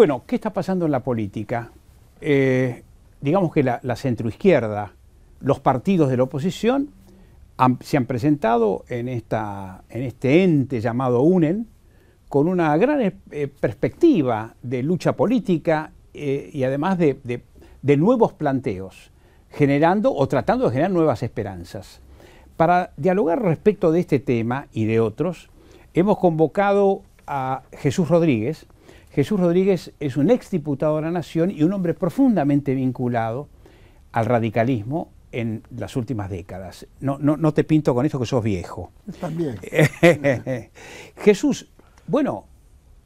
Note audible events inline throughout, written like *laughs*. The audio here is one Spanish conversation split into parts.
Bueno, ¿qué está pasando en la política? Eh, digamos que la, centroizquierda, los partidos de la oposición se han presentado en, esta, en este ente llamado UNEN con una gran eh, perspectiva de lucha política eh, y además de nuevos planteos, generando o tratando de generar nuevas esperanzas. Para dialogar respecto de este tema y de otros, hemos convocado a Jesús Rodríguez, Jesús Rodríguez es un exdiputado de la Nación y un hombre profundamente vinculado al radicalismo en las últimas décadas. No, te pinto con esto que sos viejo. También. *laughs* Jesús, bueno,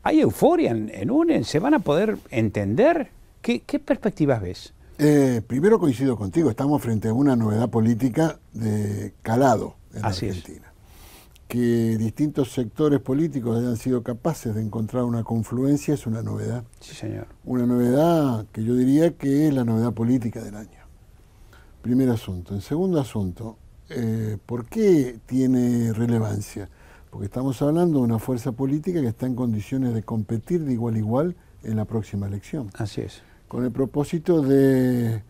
hay euforia en, en, se van a poder entender. ¿Qué, perspectivas ves? Eh, primero coincido contigo, estamos frente a una novedad política de calado en Argentina que distintos sectores políticos hayan sido capaces de encontrar una confluencia es una novedad. Sí, señor. Una novedad que yo diría que es la novedad política del año. Primer asunto. En segundo asunto, eh, ¿por qué tiene relevancia? Porque estamos hablando de una fuerza política que está en condiciones de competir de igual a igual en la próxima elección. Así es. Con el propósito de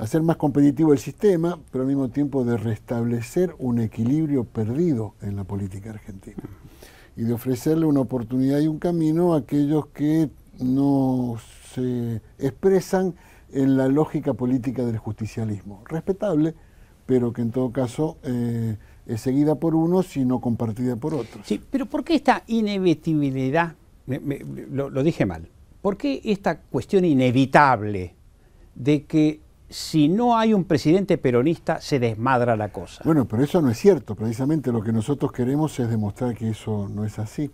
hacer más competitivo el sistema, pero al mismo tiempo de restablecer un equilibrio perdido en la política argentina y de ofrecerle una oportunidad y un camino a aquellos que no se expresan en la lógica política del justicialismo. Respetable, pero que en todo caso eh, es seguida por unos y no compartida por otros. Sí, pero ¿por qué esta inevitabilidad? lo dije mal. ¿Por qué esta cuestión inevitable de que si no hay un presidente peronista se desmadra la cosa. Bueno, pero eso no es cierto. Precisamente lo que nosotros queremos es demostrar que eso no es así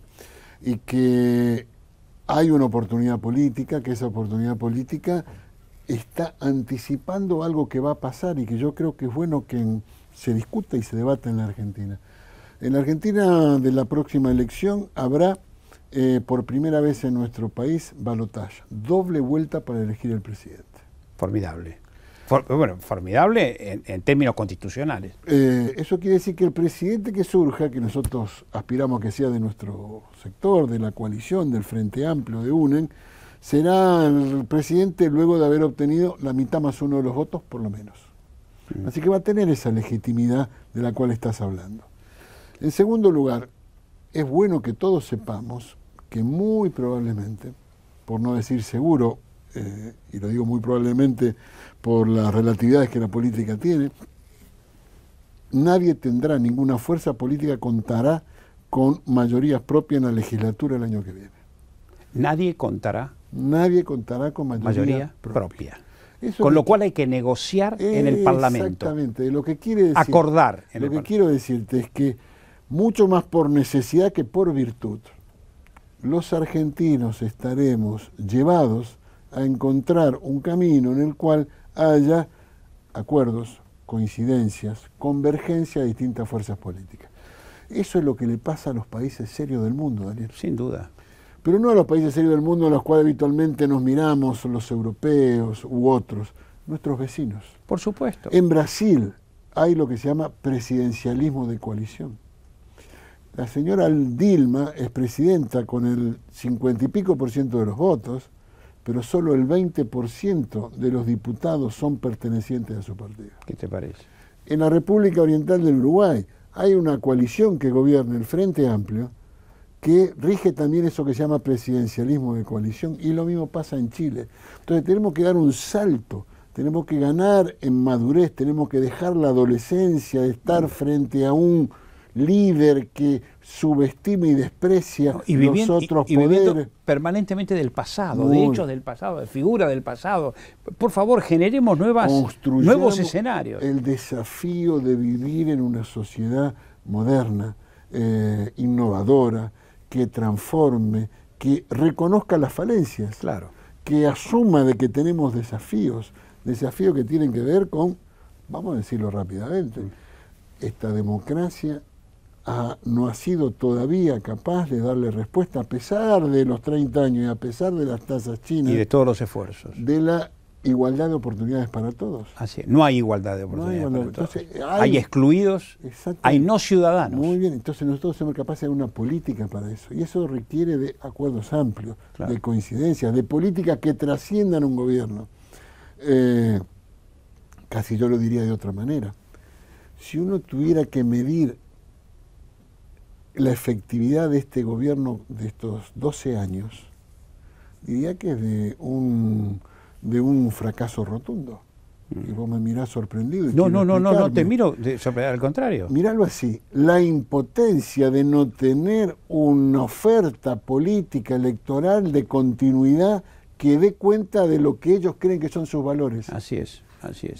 y que hay una oportunidad política, que esa oportunidad política está anticipando algo que va a pasar y que yo creo que es bueno que se discuta y se debata en la Argentina. En la Argentina de la próxima elección habrá eh, por primera vez en nuestro país balotaje, doble vuelta para elegir el presidente. Formidable bueno, formidable en, términos constitucionales. Eh, eso quiere decir que el presidente que surja, que nosotros aspiramos que sea de nuestro sector, de la coalición, del Frente Amplio, de UNEN, será el presidente luego de haber obtenido la mitad más uno de los votos, por lo menos. Mm. Así que va a tener esa legitimidad de la cual estás hablando. En segundo lugar, es bueno que todos sepamos que muy probablemente, por no decir seguro, eh, y lo digo muy probablemente por las relatividades que la política tiene, nadie tendrá, ninguna fuerza política contará con mayorías propias en la legislatura el año que viene. Nadie contará. Nadie contará con mayoría, propia. con lo cual hay que negociar en el Parlamento. Exactamente, lo que quiere decir, acordar. lo que quiero decirte es que mucho más por necesidad que por virtud, los argentinos estaremos llevados a encontrar un camino en el cual haya acuerdos, coincidencias, convergencia de distintas fuerzas políticas. Eso es lo que le pasa a los países serios del mundo, Daniel. Sin duda. Pero no a los países serios del mundo a los cuales habitualmente nos miramos, los europeos u otros, nuestros vecinos. Por supuesto. En Brasil hay lo que se llama presidencialismo de coalición. La señora Dilma es presidenta con el cincuenta y pico por ciento de los votos pero solo el 20% de los diputados son pertenecientes a su partido. ¿Qué te parece? En la República Oriental del Uruguay hay una coalición que gobierna el Frente Amplio que rige también eso que se llama presidencialismo de coalición y lo mismo pasa en Chile. Entonces tenemos que dar un salto, tenemos que ganar en madurez, tenemos que dejar la adolescencia de estar frente a un líder que subestima y desprecia los otros y, permanentemente del pasado, de hechos del pasado, de figuras del pasado. Por favor, generemos nuevas, nuevos escenarios. El desafío de vivir en una sociedad moderna, eh, innovadora, que transforme, que reconozca las falencias, claro. que asuma de que tenemos desafíos, desafíos que tienen que ver con, vamos a decirlo rápidamente, esta democracia no ha sido todavía capaz de darle respuesta, a pesar de los 30 años y a pesar de las tasas chinas. Y de todos los esfuerzos. De la igualdad de oportunidades para todos. Así No hay igualdad de oportunidades hay excluidos, hay no ciudadanos. Muy bien, entonces nosotros somos capaces de una política para eso. Y eso requiere de acuerdos amplios, de coincidencias, de políticas que trasciendan un gobierno. Eh, casi yo lo diría de otra manera. Si uno tuviera que medir la efectividad de este gobierno de estos 12 años, diría que es de un, de un fracaso rotundo. Y vos me mirás sorprendido. no, no, no, no, no te miro, al contrario. Míralo así, la impotencia de no tener una oferta política electoral de continuidad que dé cuenta de lo que ellos creen que son sus valores. Así es.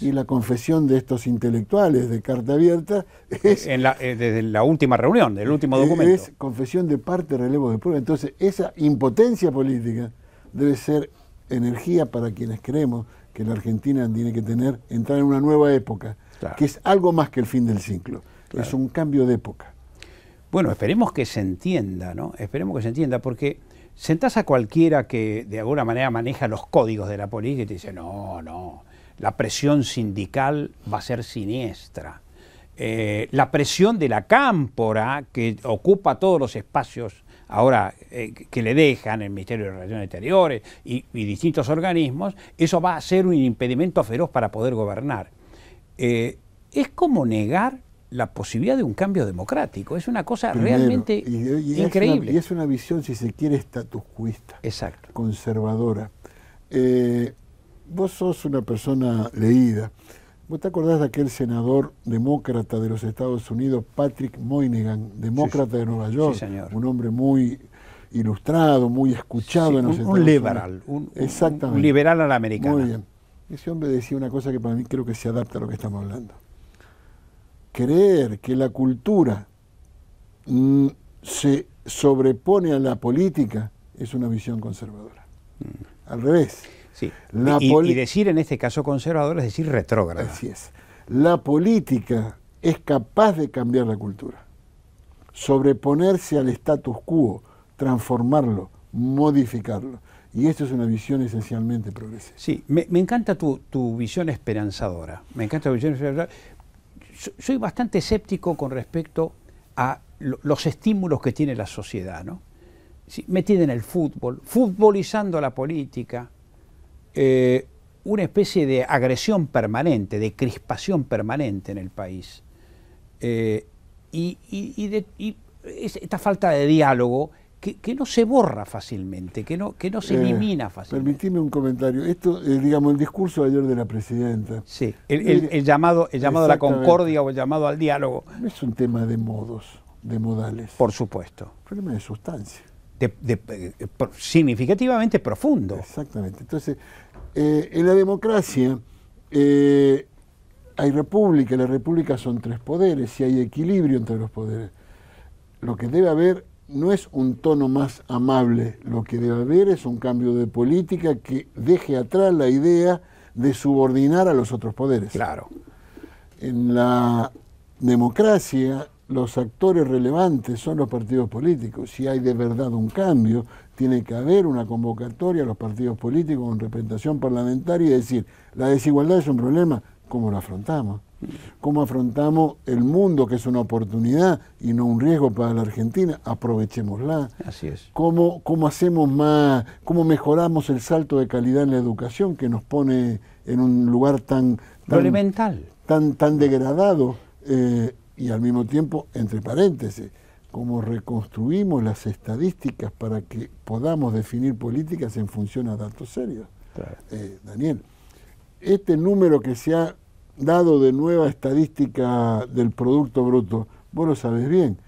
Y la confesión de estos intelectuales de carta abierta es... Eh, desde la última reunión, del último documento. Es confesión de parte, relevo de prueba. Entonces, esa impotencia política debe ser energía para quienes creemos que la Argentina tiene que tener, entrar en una nueva época, que es algo más que el fin del ciclo, es un cambio de época. Bueno, esperemos que se entienda, ¿no? Esperemos que se entienda, porque sentás a cualquiera que de alguna manera maneja los códigos de la política y te dice, no, no, la presión sindical va a ser siniestra. Eh, la presión de la cámpora, que ocupa todos los espacios ahora eh, que le dejan el Ministerio de Relaciones Exteriores y, distintos organismos, eso va a ser un impedimento feroz para poder gobernar. Eh, es como negar la posibilidad de un cambio democrático. Es una cosa realmente increíble. y es una visión, si se quiere, estatus Exacto. conservadora vos sos una persona leída. ¿Vos te acordás de aquel senador demócrata de los Estados Unidos, Patrick Moynihan, demócrata de Nueva York? Un hombre muy ilustrado, muy escuchado en los un, Estados un liberal, Un, Exactamente. un liberal a la Muy Ese hombre decía una cosa que para mí creo que se adapta a lo que estamos hablando. Creer que la cultura mm, se sobrepone a la política es una visión conservadora. Mm. Al revés y, decir en este caso conservador es decir retrógrado. Así es. La política es capaz de cambiar la cultura, sobreponerse al status quo, transformarlo, modificarlo. Y esto es una visión esencialmente progresista. Sí, me, encanta tu, visión esperanzadora. Me encanta tu visión esperanzadora. soy bastante escéptico con respecto a los estímulos que tiene la sociedad, ¿no? metida en el fútbol, futbolizando la política, eh, una especie de agresión permanente, de crispación permanente en el país. Eh, y, esta falta de diálogo que, no se borra fácilmente, que no, que no se eh, elimina fácilmente. Permitime un comentario. Esto, digamos, el discurso ayer de la presidenta. Sí, el, llamado, el llamado a la concordia o el llamado al diálogo. No es un tema de modos, de modales. Por supuesto. Es un tema de sustancia. significativamente profundo. Exactamente. Entonces, eh, en la democracia eh, hay república, y la república son tres poderes y hay equilibrio entre los poderes. Lo que debe haber no es un tono más amable, lo que debe haber es un cambio de política que deje atrás la idea de subordinar a los otros poderes. Claro. En la democracia los actores relevantes son los partidos políticos. Si hay de verdad un cambio, tiene que haber una convocatoria a los partidos políticos con representación parlamentaria y decir, la desigualdad es un problema, ¿cómo lo afrontamos? ¿Cómo afrontamos el mundo, que es una oportunidad y no un riesgo para la Argentina? Aprovechémosla. Así es. ¿Cómo, hacemos más, cómo mejoramos el salto de calidad en la educación que nos pone en un lugar tan... tan tan, tan degradado eh, y al mismo tiempo, entre paréntesis, como reconstruimos las estadísticas para que podamos definir políticas en función a datos serios. Eh, Daniel, este número que se ha dado de nueva estadística del Producto Bruto, vos lo sabes bien,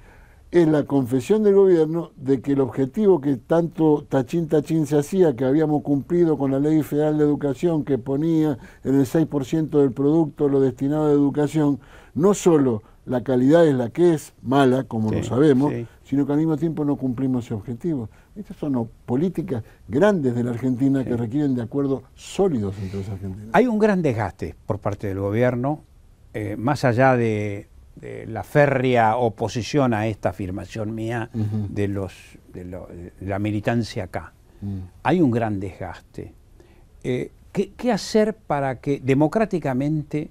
es la confesión del gobierno de que el objetivo que tanto tachín tachín se hacía, que habíamos cumplido con la Ley Federal de Educación, que ponía en el 6% del producto lo destinado a educación, no solo la calidad es la que es mala, como lo sabemos, sino que al mismo tiempo no cumplimos ese objetivo. Estas son políticas grandes de la Argentina que requieren de acuerdos sólidos entre los argentinos. Hay un gran desgaste por parte del gobierno, eh, más allá de, la férrea oposición a esta afirmación mía de, los, de, la militancia acá. Mm. Hay un gran desgaste. Eh, ¿qué, hacer para que democráticamente...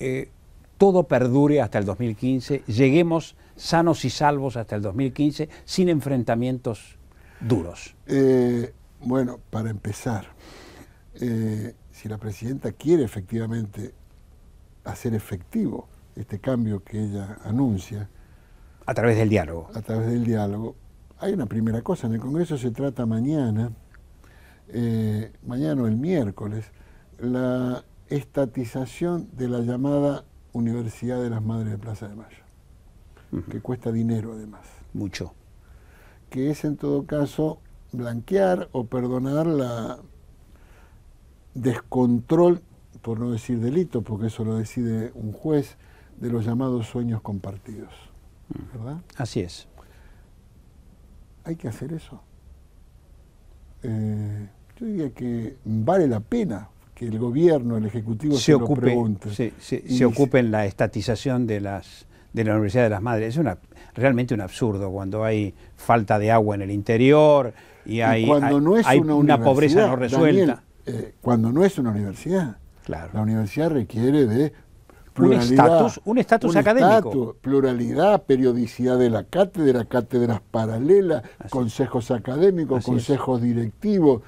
Eh, todo perdure hasta el 2015, lleguemos sanos y salvos hasta el 2015 sin enfrentamientos duros? Eh, bueno, para empezar, eh, si la presidenta quiere efectivamente hacer efectivo este cambio que ella anuncia. A través del diálogo. A través del diálogo. Hay una primera cosa, en el Congreso se trata mañana, eh, mañana o el miércoles, la estatización de la llamada Universidad de las Madres de Plaza de Mayo, que cuesta dinero además. Mucho. Que es en todo caso blanquear o perdonar la descontrol, por no decir delito, porque eso lo decide un juez, de los llamados sueños compartidos. Mm. ¿Verdad? Así es. Hay que hacer eso. Eh, yo diría que vale la pena que el gobierno, el ejecutivo se, ocupe, lo Se, en la estatización de las de la Universidad de las Madres. Es una, realmente un absurdo cuando hay falta de agua en el interior y hay, hay una, pobreza no resuelta. Eh, cuando no es una universidad. Claro. La universidad requiere de pluralidad. Un estatus académico. pluralidad, periodicidad de la cátedra, cátedras paralelas, consejos académicos, consejos directivos.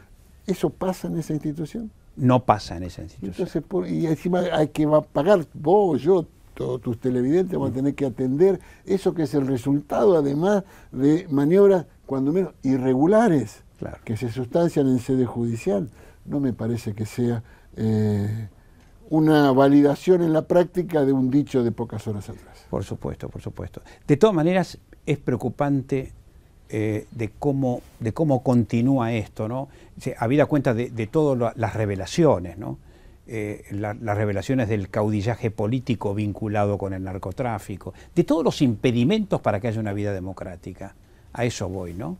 ¿Eso pasa en esa institución? no pasa en esa institución. y encima hay que pagar vos, yo, todos tus televidentes van a mm. tener que atender eso que es el resultado además de maniobras cuando menos irregulares que se sustancian en sede judicial. No me parece que sea eh, una validación en la práctica de un dicho de pocas horas atrás. Por supuesto, por supuesto. De todas maneras, es preocupante eh, de, cómo, de cómo continúa esto, ¿no? Habida cuenta de, todas las revelaciones, ¿no? Eh, las revelaciones del caudillaje político vinculado con el narcotráfico, de todos los impedimentos para que haya una vida democrática. A eso voy, ¿no?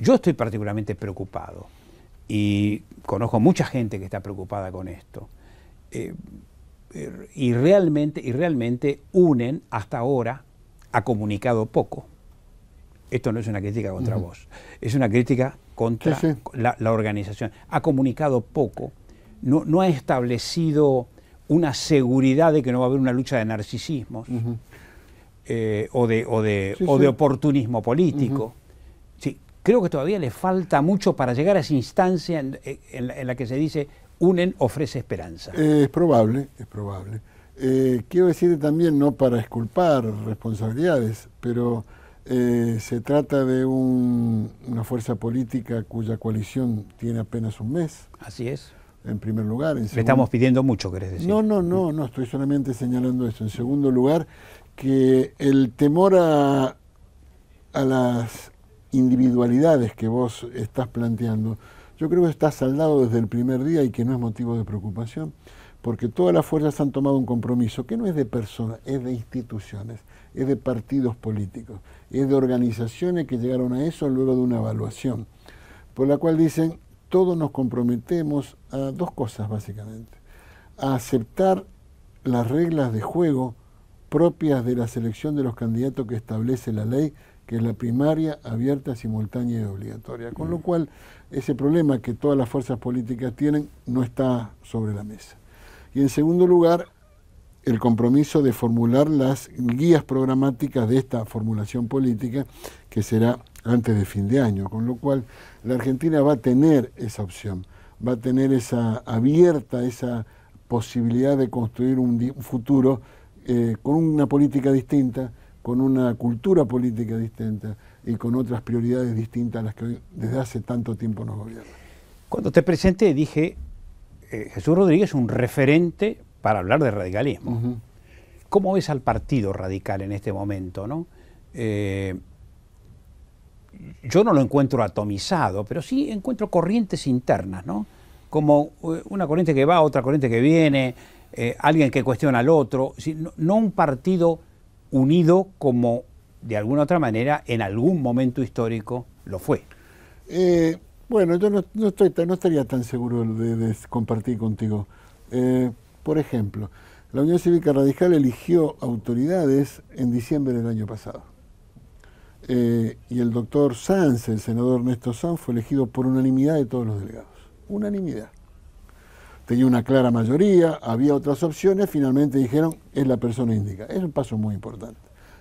Yo estoy particularmente preocupado y conozco mucha gente que está preocupada con esto. Eh, y, realmente, y realmente unen hasta ahora ha comunicado poco esto no es una crítica contra vos, es una crítica contra La, organización. Ha comunicado poco, no, no, ha establecido una seguridad de que no va a haber una lucha de narcisismos eh, o, de, o, de, oportunismo político. creo que todavía le falta mucho para llegar a esa instancia en, la que se dice UNEN ofrece esperanza. es probable, es probable. Eh, quiero decir también, no para exculpar responsabilidades, pero eh, se trata de una fuerza política cuya coalición tiene apenas un mes. Así es. En primer lugar. Le estamos pidiendo mucho, querés decir. No, no, no, no, estoy solamente señalando eso. En segundo lugar, que el temor a, a las individualidades que vos estás planteando, yo creo que está saldado desde el primer día y que no es motivo de preocupación, porque todas las fuerzas han tomado un compromiso que no es de personas, es de instituciones es de partidos políticos, es de organizaciones que llegaron a eso luego de una evaluación, por la cual dicen, todos nos comprometemos a dos cosas básicamente, a aceptar las reglas de juego propias de la selección de los candidatos que establece la ley, que es la primaria, abierta, simultánea y obligatoria. Con lo cual, ese problema que todas las fuerzas políticas tienen no está sobre la mesa. Y en segundo lugar, el compromiso de formular las guías programáticas de esta formulación política que será antes de fin de año, con lo cual la Argentina va a tener esa opción, va a tener esa abierta, esa posibilidad de construir un, futuro eh, con una política distinta, con una cultura política distinta y con otras prioridades distintas a las que desde hace tanto tiempo nos gobiernan. Cuando te presenté dije, eh, Jesús Rodríguez, un referente para hablar de radicalismo. ¿Cómo ves al partido radical en este momento? Eh, yo no lo encuentro atomizado, pero sí encuentro corrientes internas, ¿no? como eh, una corriente que va, otra corriente que viene, eh, alguien que cuestiona al otro, no, un partido unido como de alguna otra manera en algún momento histórico lo fue. bueno, yo no, estaría tan seguro de, compartir contigo. Por ejemplo, la Unión Cívica Radical eligió autoridades en diciembre del año pasado. Eh, y el doctor Sanz, el senador Ernesto Sanz, fue elegido por unanimidad de todos los delegados. Unanimidad. Tenía una clara mayoría, había otras opciones, finalmente dijeron, es la persona indicada. Es un paso muy importante.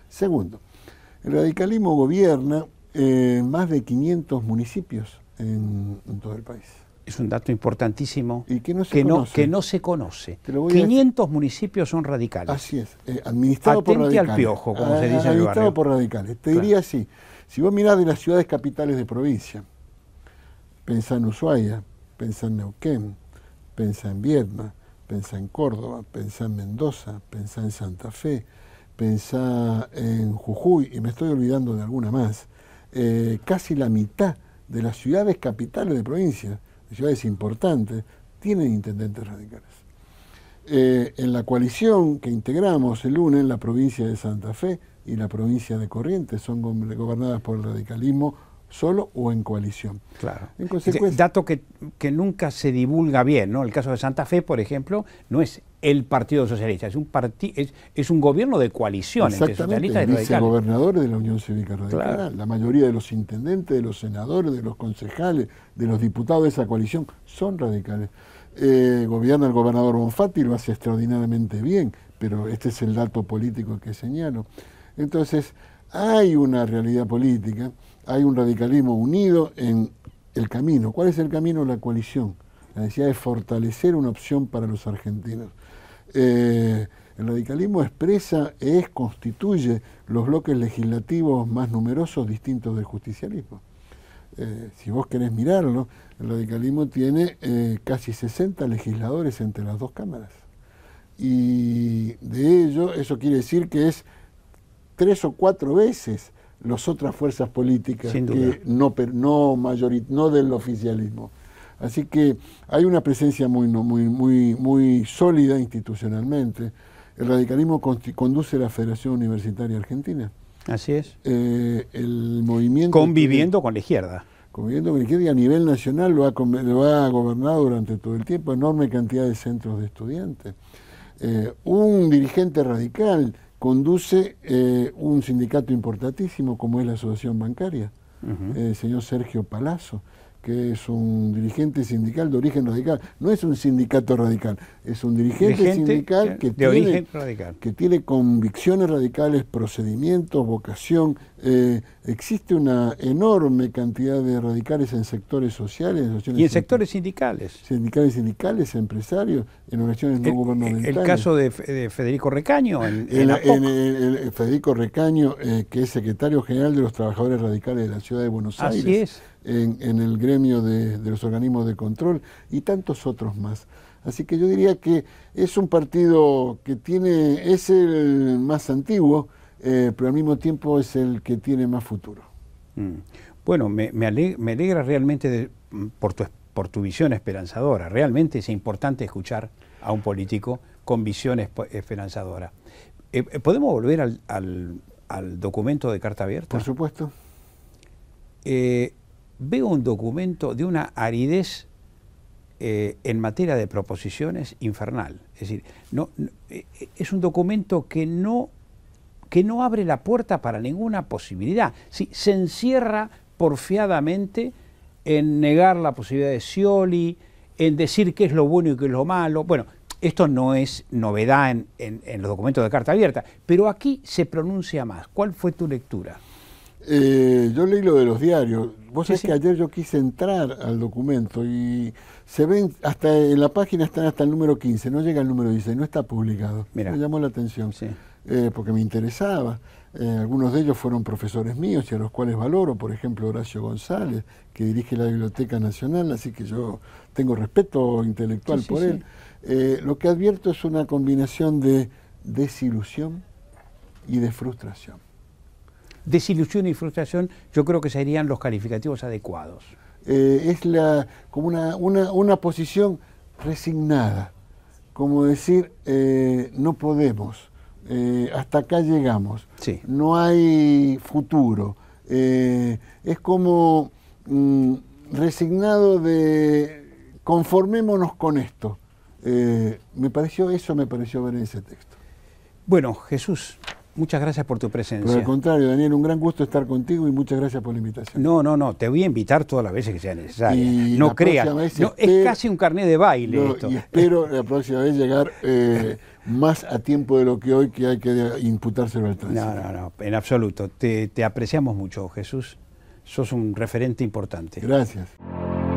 Segundo, el radicalismo gobierna eh, más de 500 municipios en todo el país es un dato importantísimo ¿Y que, no se, que se conoce. 500 municipios son radicales. Así es, eh, administrado por radicales. piojo, como se ah, dice administrado por radicales. Te diría así, si vos mirás de las ciudades capitales de provincia, pensá en Ushuaia, pensá en Neuquén, pensá en Viedma, pensá en Córdoba, pensá en Mendoza, pensá en Santa Fe, pensá en Jujuy, y me estoy olvidando de alguna más, eh, casi la mitad de las ciudades capitales de provincia ciudades importantes, tienen intendentes radicales. Eh, en la coalición que integramos el lunes la provincia de Santa Fe y la provincia de Corrientes son gobernadas por el radicalismo solo o en coalición. Claro. Es Dato que, nunca se divulga bien, ¿no? El caso de Santa Fe, por ejemplo, no es el Partido Socialista, es un parti es, es, un gobierno de coalición exactamente, entre socialistas y de la Unión Cívica Radical, la mayoría de los intendentes, de los senadores, de los concejales, de los diputados de esa coalición son radicales. Eh, gobierna el gobernador Bonfatti, lo hace extraordinariamente bien, pero este es el dato político que señalo. Entonces, hay una realidad política hay un radicalismo unido en el camino. ¿Cuál es el camino? La coalición. La necesidad de fortalecer una opción para los argentinos. Eh, el radicalismo expresa, es, constituye los bloques legislativos más numerosos distintos del justicialismo. Eh, si vos querés mirarlo, el radicalismo tiene eh, casi 60 legisladores entre las dos cámaras. Y de ello, eso quiere decir que es tres o cuatro veces las otras fuerzas políticas no, no, no del oficialismo. Así que hay una presencia muy, muy, muy, muy sólida institucionalmente. El radicalismo conduce la Federación Universitaria Argentina. Así es. Eh, el movimiento... Conviviendo con la izquierda. Conviviendo con la izquierda y a nivel nacional lo ha, lo gobernado durante todo el tiempo enorme cantidad de centros de estudiantes. Eh, un dirigente radical conduce eh, un sindicato importantísimo como es la Asociación Bancaria, eh, el señor Sergio Palazzo, que es un dirigente sindical de origen radical. No es un sindicato radical, es un dirigente, sindical que, que tiene convicciones radicales, procedimientos, vocación, eh, existe una enorme cantidad de radicales en sectores sociales. y en sectores sindicales. Sindicales, sindicales, empresarios, en organizaciones no gubernamentales. El caso de, Federico Recaño. En, Federico Recaño, eh, que es secretario general de los trabajadores radicales de la ciudad de Buenos Aires. Es. En, el gremio de, de los organismos de control y tantos otros más. Así que yo diría que es un partido que tiene, es el más antiguo, eh, pero al mismo tiempo es el que tiene más futuro. Mm. Bueno, me, alegra, realmente mm, por, tu, por tu visión esperanzadora. Realmente es importante escuchar a un político con visión esperanzadora. Eh, eh, ¿Podemos volver al, documento de carta abierta? Por supuesto. veo un documento de una aridez en materia de proposiciones infernal. Es decir, no, es un documento que no que no abre la puerta para ninguna posibilidad. Sí, se encierra porfiadamente en negar la posibilidad de Scioli, en decir qué es lo bueno y qué es lo malo. Bueno, esto no es novedad en, los documentos de carta abierta, pero aquí se pronuncia más. ¿Cuál fue tu lectura? Eh, yo leí lo de los diarios. Vos sabés que ayer yo quise entrar al documento y se ven, hasta en la página están hasta el número 15, no llega el número 16, no está publicado. Me llamó la atención, eh, porque me interesaba. Eh, algunos de ellos fueron profesores míos y a los cuales valoro, por ejemplo, Horacio González, que dirige la Biblioteca Nacional, así que yo tengo respeto intelectual por él. Eh, lo que advierto es una combinación de desilusión y de frustración. Desilusión y frustración yo creo que serían los calificativos adecuados. Eh, es la, como una, posición resignada, como decir, eh, no podemos, eh, hasta acá llegamos, no hay futuro. es como mm, resignado de conformémonos con esto. me pareció, eso me pareció ver en ese texto. Bueno, Jesús, Muchas gracias por tu presencia. Por el contrario, Daniel, un gran gusto estar contigo y muchas gracias por la invitación. No, no, no, te voy a invitar todas las veces que sea necesario no creas. es casi un carné de baile esto. Y espero *laughs* la próxima vez llegar eh, más a tiempo de lo que hoy que hay que imputárselo al tránsito. No, no, no, en absoluto. te apreciamos mucho, Jesús. Sos un referente importante. Gracias.